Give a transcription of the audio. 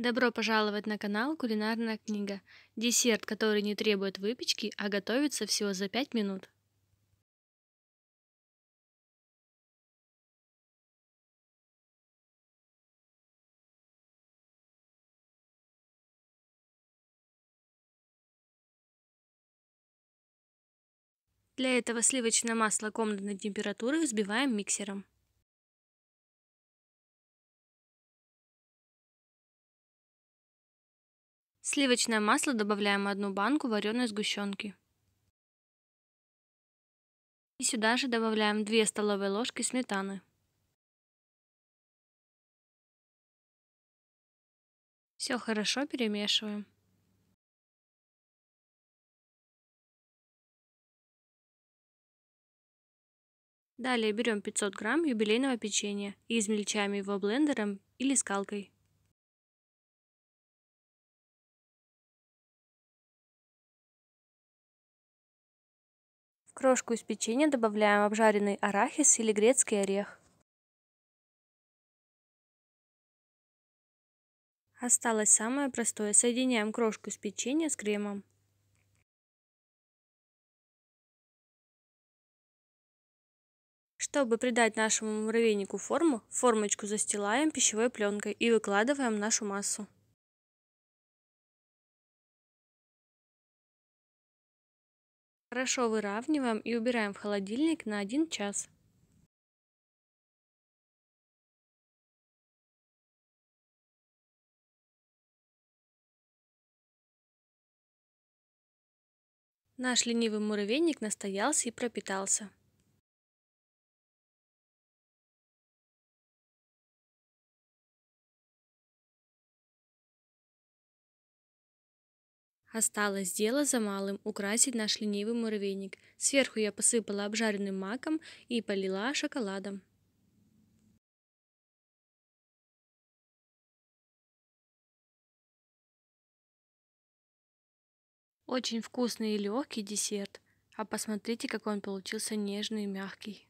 Добро пожаловать на канал Кулинарная книга. Десерт, который не требует выпечки, а готовится всего за 5 минут. Для этого сливочное масло комнатной температуры взбиваем миксером. Сливочное масло добавляем одну банку вареной сгущенки. И сюда же добавляем 2 столовые ложки сметаны. Все хорошо перемешиваем. Далее берем 500 грамм юбилейного печенья и измельчаем его блендером или скалкой. крошку из печенья добавляем обжаренный арахис или грецкий орех. Осталось самое простое. Соединяем крошку из печенья с кремом. Чтобы придать нашему муравейнику форму, формочку застилаем пищевой пленкой и выкладываем нашу массу. Хорошо выравниваем и убираем в холодильник на 1 час. Наш ленивый муравейник настоялся и пропитался. Осталось дело за малым – украсить наш ленивый муравейник. Сверху я посыпала обжаренным маком и полила шоколадом. Очень вкусный и легкий десерт. А посмотрите, какой он получился нежный и мягкий.